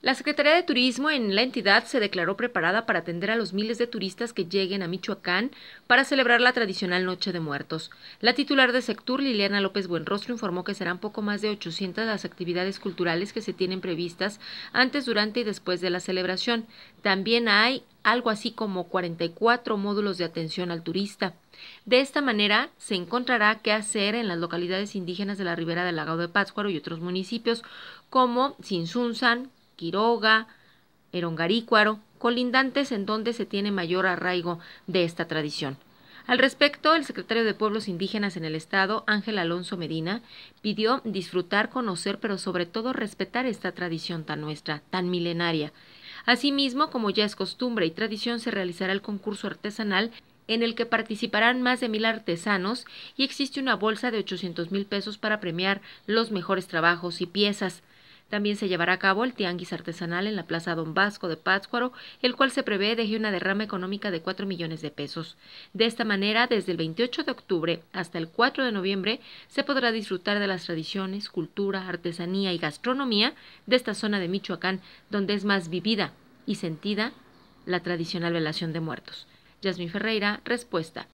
La Secretaría de Turismo en la entidad se declaró preparada para atender a los miles de turistas que lleguen a Michoacán para celebrar la tradicional Noche de Muertos. La titular de Sectur, Liliana López Buenrostro, informó que serán poco más de 800 las actividades culturales que se tienen previstas antes, durante y después de la celebración. También hay algo así como 44 módulos de atención al turista. De esta manera, se encontrará qué hacer en las localidades indígenas de la ribera del lago de Pátzcuaro y otros municipios como Sinsunzan, Quiroga, Erongarícuaro, colindantes en donde se tiene mayor arraigo de esta tradición. Al respecto, el secretario de Pueblos Indígenas en el Estado, Ángel Alonso Medina, pidió disfrutar, conocer, pero sobre todo respetar esta tradición tan nuestra, tan milenaria. Asimismo, como ya es costumbre y tradición, se realizará el concurso artesanal en el que participarán más de mil artesanos y existe una bolsa de 800 mil pesos para premiar los mejores trabajos y piezas. También se llevará a cabo el tianguis artesanal en la Plaza Don Vasco de Pátzcuaro, el cual se prevé deje una derrama económica de 4 millones de pesos. De esta manera, desde el 28 de octubre hasta el 4 de noviembre, se podrá disfrutar de las tradiciones, cultura, artesanía y gastronomía de esta zona de Michoacán, donde es más vivida y sentida la tradicional velación de muertos. Yasmin Ferreira, respuesta.